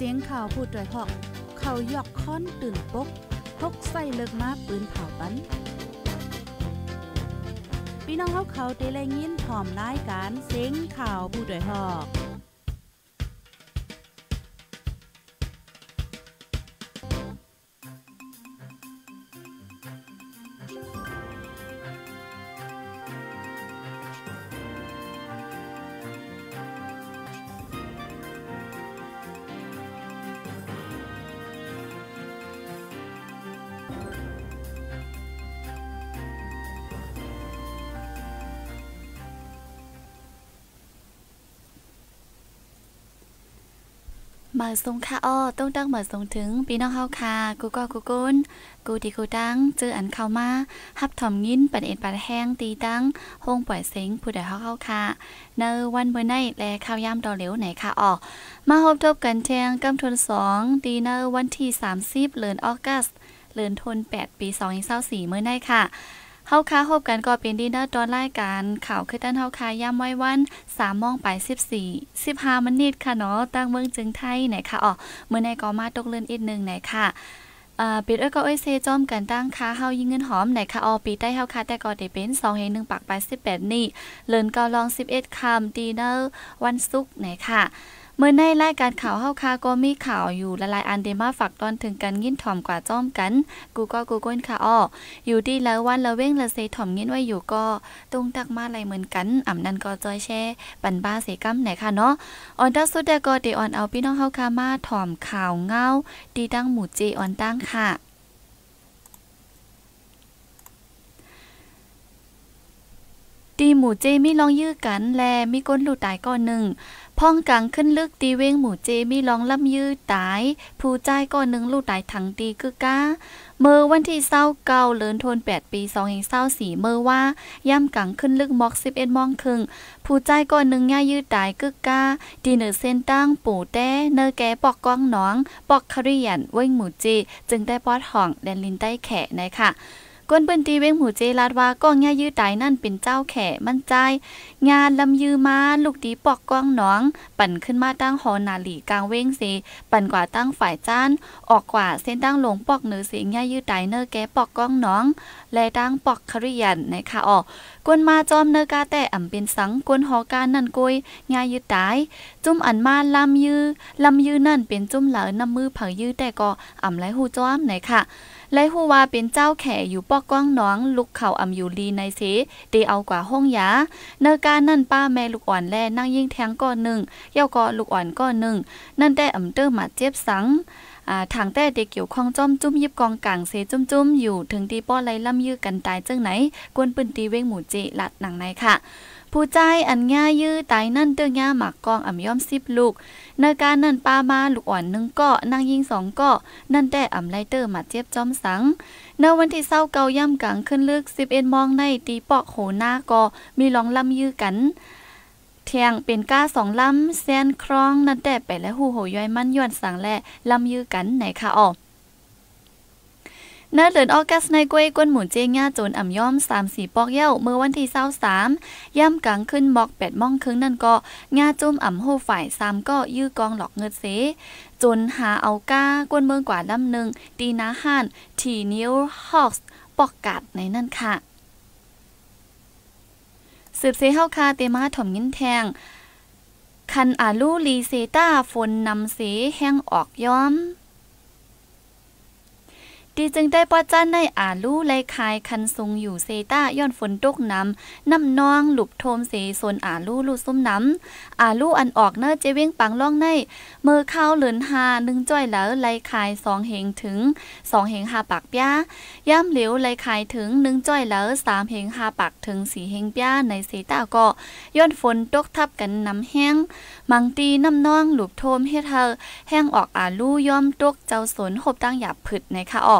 สียงข่าวผู้ด้วยหอกเขายอกค้อนตื่นปกพกใส่เลิกมาปืนเผาปันพี่น้องเขาเขาเตะแรงยิ้นหอมน้ายการเสียงข่าวผู้ด้วยหอกมาสรงค่ะอ้อต้องตั้งมาสรงถึงพี่น้องเฮาค่ะกูก็กูกุนกูที่กูตั้งเจออันเข้ามาฮับถ่อมงิ้นปันเอ็ดปันแห้ง ตีตั้งห้องปล่อยเซ็งผู้ใดเฮาเข้าค่ะ เนอวันเมื่อไนและข้าวย่ำดอเหลวไหนค่ะออกมาพบทบกันแทงกำทนสองดีเนอวันที่ 30เดือนออกัสเดือนทน8 ปี2024เมื่อไนค่ะเฮาค้าพบกันก็เป็นดีเนอร์ตอนรายการ ข่าวคือตั้นเฮาค้าย่ำไว้วันสามมองไปสิบสี่สิบหามันนิดค่ะเนาะตั้งเมืองจึงไทยไหนค่ะอ๋อเมื่อในก็มาตกเลื่อนอีกหนึ่งไหนค่ะปิดเอ้ยก็เอ้ยเซจอมกันตั้งค้าเฮายิงเงินหอมไหนค่ะออปีใต้เฮาค้าแต่ก็ได้เป็น2เฮ1ปากไป8นี่เลินเกาลอง 11 คำดีเนอร์วันศุกร์ไหนค่ะเมื่อในรายการข่าวเฮาคาก็มีข่าวอยู่ละลายอันเดมาฝากตอนถึงกันยินถ่อมกว่าจ้อมกันกูก็กูก้นค่ะอ้ออยู่ดีแล้ววันละเว้งละเซถ่อมยินไว้อยู่ก็ ตรงตักมาอะไรเหมือนกันอ่ำนั้นก็จอยแช่ปันบ้าเสกำไหนค่ะเนาะออนดัสสุดก็เดออนเอาพี่น้องเฮาคามา ถ่อมข่าวเงาดีดังหมู่เจออนตั้งค่ะตีหมู่เจมีลองยื้อกันแลมีก้นหลุดตายก้อนหนึ่งพ้องกลางขึ้นลึกตีเว้งหมู่เจมีลองล่ำยื้อตาย ผู้ใจก้อนหนึ่งลูกตายถังตีกึกก้าเมื่อวันที่เศร้าเก่าเลินทนแปดปีสงแห่งเศร้าสี่เมื่อว่า ย่ำกลางขึ้นลึกมอกสิบเอ็ดมองครึ่งผู้ใจก้อนหนึ่งย่ายื้อตายกึกก้าตีเหนือเส้นตั้งปู่แต้ เนอแกปอกก้องน้อง ปอกคริยันเว้งหมู่เจจึงได้ปอดห่องแดนลินใต้แขะนะคะก้นเปิ้นตีเว้งหมูเจลาดว่าก้องย่ยื้อตานั่นเป็นเจ้าแข่มั่นใจ งานลำยื้มาลูกตีปอกก้องน้อง ปั่นขึ้นมาตั้งหอนาหลีกลางเว้งเสปั่นกว่าตั้งฝ่ายจ้าน ออกกว่าเส้นตั้งหลงปอกเนื้อเสียงย่ยื้อตาเนอแกปอกก้องน้อง และตั้งปอกคริยันนะคะออก กวนมาจอมเนอกาแต่อ่ำเป็นสังกวนหอกานั่นกุยแงายื้อตาจุ้มอันมาลำยือลำยือนั่นเป็นจุ้มเหลาน้ามือผายือแต่ก็อ่ำไหลหูจ้อมไหนค่ะไหลหูว่าเป็นเจ้าแข่อยู่ปอกก้องน้องลูกเข่าอ่ำอยู่ลีในเสเตเอากว่าห้องยา เนกานั่นป้าแม่ลูกอ่อนแลนั่งยิ่งแทงก้อนหนึ่งเย่าก็ลูกอ่อนก้อนหนึ่ง นั่นแต่อ่ำเตอร์มาเจ็บสังทางแต่เด็กเกี่ยวข้องจ้อมจุ้มยิบกองกลางเซจุ้มจุ้มอยู่ ถึงตีป้อไรล่ำยื้อกันตายจังไหน กวนปืนตีเว้งหมูเจลัดหนังไหนค่ะผู้ใจอันง่ายยื้อตายนั่นเตืองง่าหมักกองอ่ำย่อมสิบลูกในการนั่นปามาลูกอ่อนหนึ่งเกาะนางยิงสองเกาะนั่นแต่อ่ำไลเตอร์มาเจ็บจอมสังในวันที่เศร้าเกาย่ำกังขึ้นลึกสิบเอ็นมองในตีปอกโหหน้ากอมีลองลำยื้อกันเทียงเป็นก้าสองลำแซนครองนั่นแต่ไปและหูโหย้อยมันย้อนสังและ ลำยื้อกันไหนคะอ๋อนาเดือนออกัสในกวยกวนหมุนเจงย่าโจนอ่ำย่อมสามสีปอกเย้าเมื่อวันที่เศร้าสามย่ำกลางขึ้นมอกแปดม่องครึ่งนั่นก็ง่าจุ่มอ่ำโฮฝ่ายสามก็ยื้อกองหลอกเงินเสจนหาเอาก้ากวนเมืองกว่าลำหนึ่งตีนาห่านทีนิวฮอกสปอกกัดในนั่นค่ะ สืบเสยเฮาคาเตมาถมยินแทงคันอาลูลีเซต้าฝนนำเสแห้งออกย้อมดีจึงได้ป้อจ้านในอาลู่ไลคายคันซุงอยู่เซต้าย้อนฝนตกน้ำน้ำนองหลุบโทมเซโซนอาลู่ลูซุ่มน้ำอาลู่อันออกเนอเจวิ้งปังล่องในมือเข้าเหลือนหาหนึ่งจ้อยแล้วไลคายสองเหงถึงสองเหงหาปากปี้ย่ำเหลียวไลคายถึงหนึ่งจ้อยแล้วสามเหงหาปากถึงสี่เหงปี้ในเซต้าก็ย้อนฝนตกทับกันน้ำแห้งมังตีน้ำนองหลุบโทมเฮเธอแห้งออกอาลู่ย่อมตกเจ้าสนหบตั้งหยาบผึดในคาะออก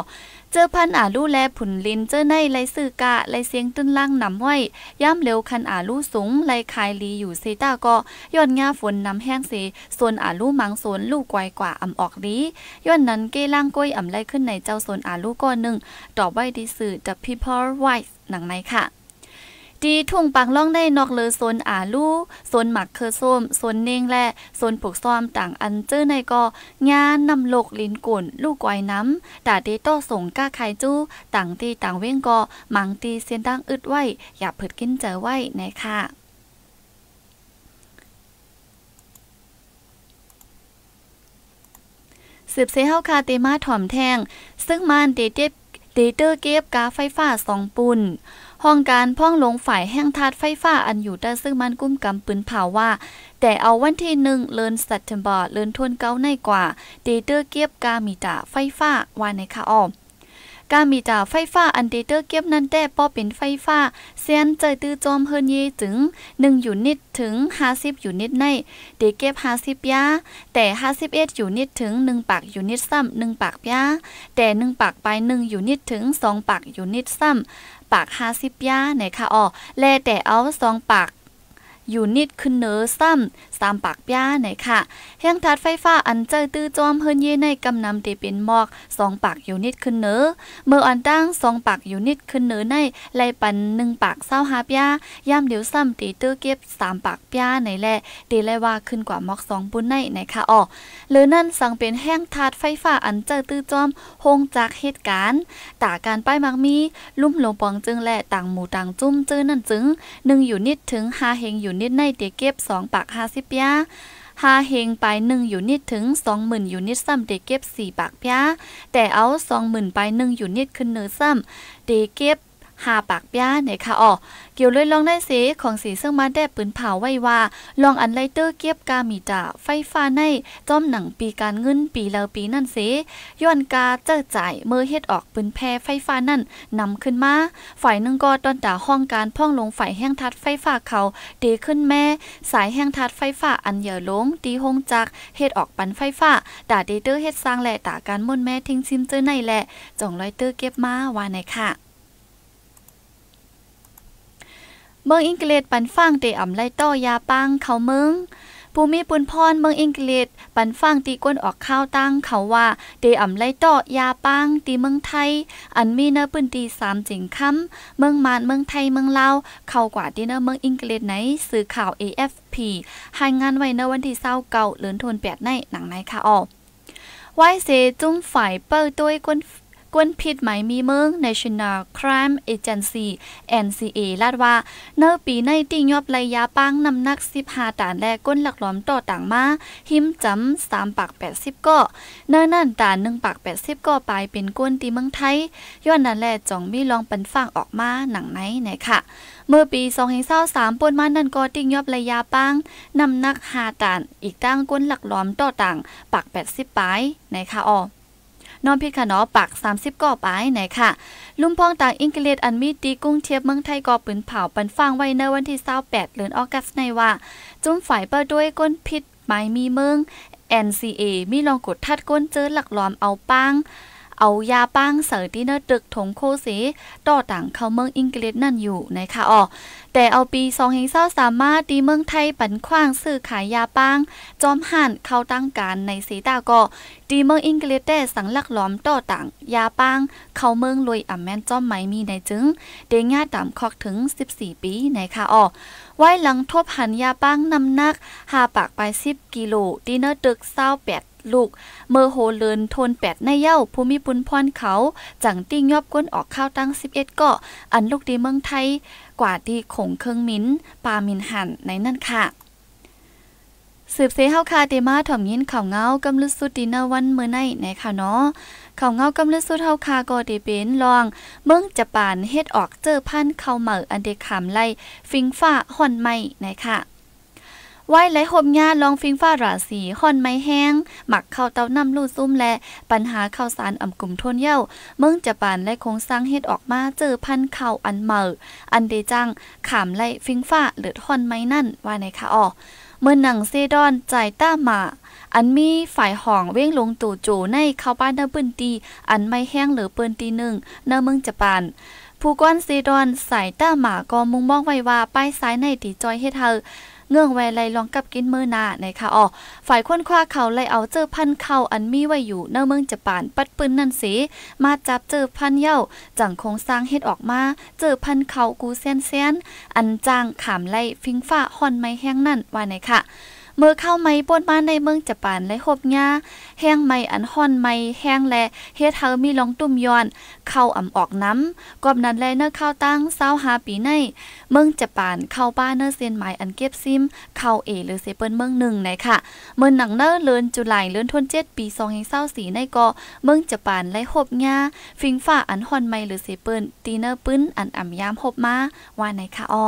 เจอพันอาลู่แลผุนลินเจอในไรซื้อกะไรเสียงตึ้นล่างนำไว้ย่ำเร็วคันอาลู่สูงไรคายลีอยู่เซต้าก็ย้อนงาฝนนำแห้งเซส่วนอาลู่มังสนลูกไกวกว่าอำออกลีย้อนนั้นเกล่างก้อยอำไรขึ้นในเจ้าส่วนอาลู่ก้อนหนึ่งตอบไว้ดีสื่อ The People Wise หนังในค่ะตีทุ่งปังล่องได้นอกเลอโซนอาลูโซนหมักเคอร์ส้มโซนเน่งและโซนผูกซ้อมต่างอันเจอในก็งานนำโลกลินกุ่น ลูกไกวน้ำตาตีโต้ส่งก้าไขจู้ ต่างตีต่างเว้งก็มังตีเสียนตั้งอึดไว้ อย่าเผิดกินเจอไว้นค่ะ สืบเสเฮาคาเตมาถ่อมแทง ซึ่งมันเตเจ็บตีเตอร์เก็บกาไฟฟ้าสองปุ่นห้องการพ่องลงฝ่ายแห้งทาดไฟฟ้าอันอยู่ด้่ซึ่งมันกุ้มกำปืนเผาว่า แต่เอาวันที่หนึ่งเลินสัตเทมบอร์เลินทวนเก้าในกว่าตีเตอร์เก็บกามีตาไฟฟ้าวานในคาออมก้ามีจ่าไฟฟ้าอันเดเตอร์เก็บนั่นแต่ป้อเป็นไฟฟ้าเซียนใจตื้อจอมเฮินเยถึง 1 ยูนิตถึง50ยูนิตใน เดเก็บ50ยาแต่51ยูนิตถึง 1ปากยูนิตซ้ำ1ปากยาแต่1ปากไป 1 ยูนิตถึง 2ปากยูนิตซ้ำปาก50ยาไหนคะอ๋อแลแต่เอา2ปากยูนิตขึ้นเนอซ้ำตามปากป้าไหนค่ะ แห่งทัดไฟฟ้าอันเจอตื้อจอมเฮือนเย่ในกำนำตีเป็นหมอกสองปากอยู่นิดขึ้นเนื้อเมื่ออันตั้งสองปากอยู่นิดขึ้นเนื้อในไลปันหนึ่งปากเศร้าฮาป้าย่ามเดี๋ยวซ้ำตีตื้อเก็บสามปากป้าไหนแหละตีไล่ว่าขึ้นกว่าหมอกสองปุ้นในไหนค่ะอ๋อหรือนั่นสั่งเป็นแห้งทัดไฟฟ้าอันเจอตื้อจอมฮงจากเหตุการณ์ต่าการป้ายมักมี ลุ่มหลงปองจึงและต่างหมู่ต่างจุ้มจื้อนั่นจึงหนึ่งอยู่นิดถึงฮาเฮงอยู่นิดในเตีเก็บสองปากห้าสิบเปียหาเฮงไปหนึ่งอยู่นิดถึงสองหมื่นอยู่นิดซ้ำเด็กเก็บสี่ปากเพียแต่เอาสองหมื่นไปหนึ่งอยู่นิดขึ้นเนื้อซ้ำเด็กเก็บหาปากป้าเนี่ยค่ะอ๋อเกี่ยวเลยลองได้สิ ของสีซึ่งมาแด้ปืนเผาไว้ว่า ลองอันไลเตอร์เกียบกามีจ่าไฟฟ้าในจอมหนังปีการเงินปีแล้วปีนั่นสิ ย้อนกาเจ้าจ่ายเมื่อเฮ็ดออกปืนแพรไฟฟ้านั่นนำขึ้นมา ฝ่ายนึงก็ตอนตาห้องการพ่องลงฝ่ายแห้งทัดไฟฟ้าเขาเดขึ้นแม่ สายแห้งทัดไฟฟ้าอันเหย่อลงตีหงจักเฮ็ดออกปันไฟฟ้า ด่าเดเตอร์เฮ็ดสร้างแหละตาการมุ่นแม่ทิ้งซิมเจอในแหละจ่องไลเตอร์เก็บมาว่าไหนค่ะเมืองอังกฤษปันฟังเตอ่ำไล่ต้อยาปังเขาเมืองภูมิปุนพรเมืองอังกฤษปันฟังตีก้นออกข้าวตั้งเขาว่าเตอ่ำไล่ต้อยาปังตีเมืองไทย อันมีเนื้อปืนตีสามจิงคำเมืองมานเมืองไทยเมืองลาวเข้ากว่าตีเนื้อเมืองอังกฤษไหนสื่อข่าว AFP รายงานไว้เนื้อวันที่เ้าเกลือนทนวปดในหนังในค่ะออไว้เสจุ้มฝ่ายเปิ้ลด้วยก้นกวนพิดไหมมีเมือง National Crime Agency NCA ลาดว่า เนอปีในติ่งยอบไลยาปังนำนักสิบหาตานแลกก้นหลักหลอมต่อต่างมา หิมจำสามปากแปดสิบก็เนอ่นนั่นตานหนึ่งปากแปดสิบก็ไปเป็นก้นตีเมืองไทยย้อนนั้นแลจ่องมีลองปันฟังออกมาหนังไหนไหนค่ะ เมื่อปีสองเศร้าสามปนมานั่นก็ติ่งยอบไลยาปังนำนักหาตานอีกตั้งก้นหลักหลอมต่อต่างปากแปดสิบไปไหนค่ะอ๋อน้องพิดค่ะเนาะปัก30ก่อปาย ไหนค่ะ ลุมพองต่างอังกฤษ อันมีตีกุ้งเทียบเมืองไทย ก่อปืนเผาปันฟางไว้ในวันที่28เดือนออกัสในว่า จุ้มฝ่ายเปิดด้วยก้นพิษไม้มีเมือง NCA มีลองกดทัดก้นเจอหลักล้อมเอาปังเอายาป้างเสอที่เนตึกถงโคสีต่อต่างเข้าเมืองอังกฤษนั่นอยู่นะคะอ๋อแต่เอาปีสองเฮงเศร้าสามารถตีเมืองไทยปันขว้างซื้อขายยาป้างจอมห่านเข้าตั้งการในสีตาก็ตีเมืองอังกฤษได้สังลักล้อมต่อต่างยาป้างเข้าเมืองรวยอ่ำแม่นจอมไหมมีในจึงเดง่าตามคอกถึง 14 ปีนคะอ๋อไว้หลังทบหันยาป้างนำนักหาปากไป 10 กิโลตีเนอตึกเศร้าแปดลูกเมอร์โฮเลินโทนแปดในเย้าภูมิปุนพรเขา จังติ้งยอบก้นออกข้าวตั้ง 11กาะอันลูกดีเมืองไทย กว่าดีขงเครื่องมิ้น ปามินหันในนั่นค่ะสืบเสเฮาคาเตมาถ่อมยินข่าวเงากำลึกสุดดินาวันเมื่อในไหนค่ะเนาะข่าวเงากำลึกสุดเฮาคาก็ได้เป็นลองเมืองจะปานเฮ็ดออกเจอพันเข้าเหมืออันเดขามไล่ฟิงฟ้าห่อนไม่ไหนค่ะไว้ไหลหบงาลองฟิงฟ้าราศีห่อน ไม้แห้ง หมักข้าวเตาน้ำลูดซุ่มและ ปัญหาข้าวสารอ่ำกลุ่มทนเย้าเมืองจะปานและโครงสร้างเฮ็ดออกมาเจอพันข้าวอันเมา อันเดจังขามไล่ ฟิงฟ้าหรือห่อนไม้ นั่น ว่าในคะอออเมื่อหนังเซดอนใจต้าหมา อันมีฝ่ายห่องเว้งลงตู่จูในเข้าบ้านเนปืนตี อันไม่แห้งหรือเปืนตีหนึ่งเนเมืองจะปานผู้ก้อนซีดอนใส่ต้าหมาก็มุ่งมองไว้ว่าป้ายซ้ายในตีจอยเฮ็ดเธอเงื่องแวไลลองกับกินเมือนาในค่ะอ๋อฝ่ายค้นคว้าเขาไลเอาเจอพันเขาอันมีไว้อยู่เนื้อเมืองจะปานปัดปืนนั่นสีมาจับเจอพันเย่าจังคงสร้างเฮ็ดออกมา เจอพันเขากูเซ้นเซ้นอันจ้างขามไลฟิงฟ้าฮอนไม้แห้งนั่น ว่าในค่ะเมื่อเข้าไม้ป่นบ้านในเมืองจะปานและหบหญ้า แห้งไม้อันห่อนไม้แห้งและเฮ็ดเฮามีลองตุ่มย้อน เข้าอ่ำออกน้ำกอบนั้นแลเนื้อเข้าตั้ง25ปีใน เมืองจะปานเข้าบ้านเนื้อเซียนไม้อันเก็บซิม เข้าเอหรือเซเปิ้ลเมืองหนึ่งในค่ะ เมื่อหนังเนื้อเลือนจุลายเลือนทนเจ็ดปี้า2 4ในก็เมืองจะปานและหบหญ้า ฟิงฟ้าอันห่อนไม้หรือเซเปิ้ลตีเนื้อปื้นอันอ่ำยามหบมาว่าในค่ะอ้อ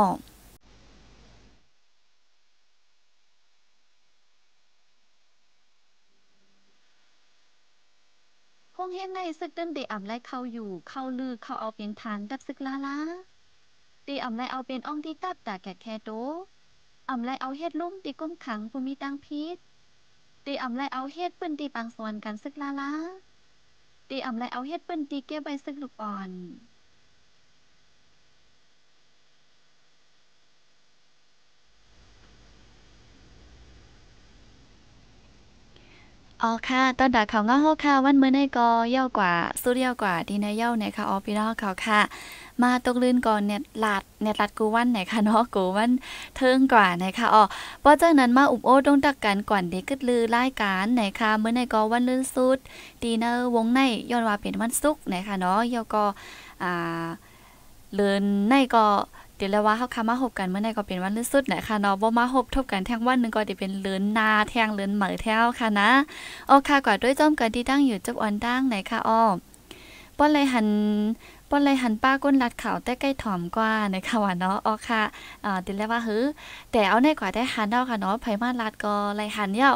งเฮ็ดในซึกเดิมเดอ่าไลเขาอยู่เขาลือเขาเอาเป็นฐานกับซึกลาลาเดอำไลเอาเป็นอ่องที่ตับตาแกแคโตอำไลเอาเฮ็ดลุ่มตีก้มขังภูมิตังพิษเดอำไลเอาเฮ็ดปืนตีปังสวนกันซึกลาลาเดอำไลเอาเฮ็ดปืนตีเก็บใบซึกลูกอ่อนอ๋อค่ะตอนดักเขาง้เขาค่ะวันเมื่อในก็เย่ากว่าสู้เย่ากว่าที่ในเย่าในค่ะอ๋อพี่น้องเขาค่ะมาตกลื่นก่อนเนี่ยหลาดเนี่ยหลาดกูวันไหนค่ะนนองกูวันเทิงกว่าไหนค่ะอ๋อพอจากนั้นมาอุบโอ้ต้องตักกันก่อนเด็กกึดลือรายการไหนค่ะเมื่อในก็วันลื่นสุดดีเนอร์วงในย้อนว่าเป็นวันสุกไหนค่ะนนองเย่าก็อ่าเลือนในก็ดี๋ยวแล้วว่าเขาคามาหบกันเมื่อไหร่ก็เป็นวันลื่นสุดนะคะเนาะบ่มาหบทบกันแท่งวันหนึ่งก็จะเป็นเลือนนาแท่งเลือนเหมือแทวค่ะนะโอเคกว่าด้วยจอมกันที่ตั้งอยู่จับออนตั้งไหนค่ะอ้อป้อนเลยหันป้อนเลยหันป้าก้นรัดข่าวแต่ใกล้ถอมกว่านะคะว่าเนาะอ๋อค่ะอ่าตีแล้วว่าเฮ้แต่เอาในกว่าได้หันเนาะค่ะเนาะไผมาลัดก็เลยหันเย้า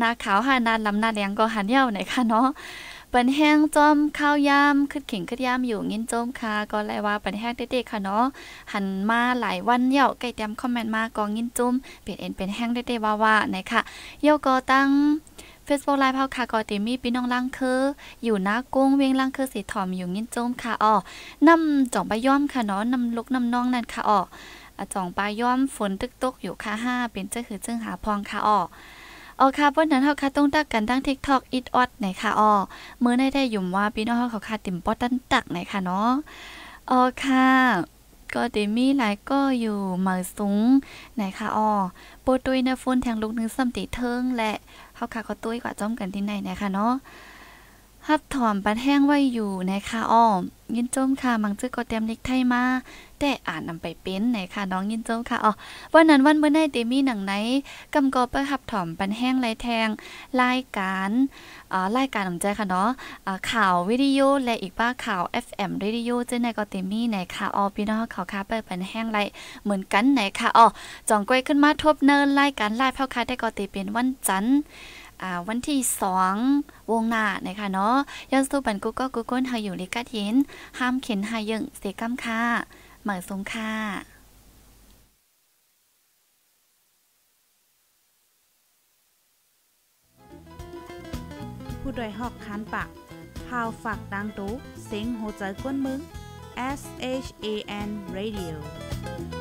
นาขาวหันนาลำนาแดงก็หันเย้าไหนค่ะเนาะปันแห้งจอมข้าวยามขึ้นเข่งขึ้นยาม อยู่งินจมค่ะ ก็เลยว่าปันแห้งเด็กๆค่ะเนาะ หันมาหลายวันเยาะไก่เตียมคอมเมนต์มากองงินจมเปลี่ยนเอ็นเป็นแห้งเด็กๆว่าว่าไหนค่ะเยาะก็ตั้งเฟซบุ๊กไลฟ์เาาค่ะกติมีพี่น้องล่างคือ อยู่นะกุ้งเวียงล่างคือสีถอม อยู่งินจมค่ะอ๋อนำจ่องใบย่อมค่ะเนาะนำลุกนำน้องนั่นค่ะอ๋อจ่องปลาย่อมฝนตึกตกอยู่ค่ะห้าเป็นเจ้าคือเจ้าหาพองค่ะอ๋ออ๋อค่ะวันนั้นเฮาค่ะต้องตักกันทั้ง TikTok อิดออดไหนค่ะอ๋อมื้อด้ได้ยุ่มว่าพี่น้องเฮาเขาค่ะติ่มป้อตันตักไหนค่ะเนาะอ๋อค่ะ ก็ดิมีหลายก็อยู่เหมาสูงไหนค่ะอ๋อปรตุยนะฟุนแทงลูกนึงซ้มติเทิงและเฮาค่ะก็ตุ้ยกว่าจ้อมกันที่ไหนไหนค่ะเนาะฮับถอมปัดแห้งไว้อยู่นะคะอ้อยินจมค่ะมังจื้อก็เตรียมลิกไทยมาแต่อ่านนำไปเป็นไหนค่ะน้องยินโจ้ค่ะอ๋อวันนั้นวันเมื่อไหร่เตมีหนังไหน กำกอประขับถ่อมปันแห้งไรแทงรายการอ่ารายการของใจค่ะเนาะอ่ข่าววิดีโอและอีกบ้าข่าว FM วิดีโอเจ้าในก็เตมีไหนค่ะอ๋อพี่น้องเขาค่ะเปิดปันแห้งไรเหมือนกันไหนค่ะอ๋อจ่องก้อยขึ้นมาทบเนินรายการไล่เพ่อค้าได้ก็เตเป็นวันจันทร์อวันที่สองวงหน้านะคะเนาะย้อนสู้ปันกูก็กูก้นเฮาอยู่ลิกัดเย็นห้ามเข็นหายึงเสกํมค่ะหมายสงค่ะผู้ดยหอกคันปากพาวฝากดังตู้เซ็งโหใจกวนมึง S H A N Radio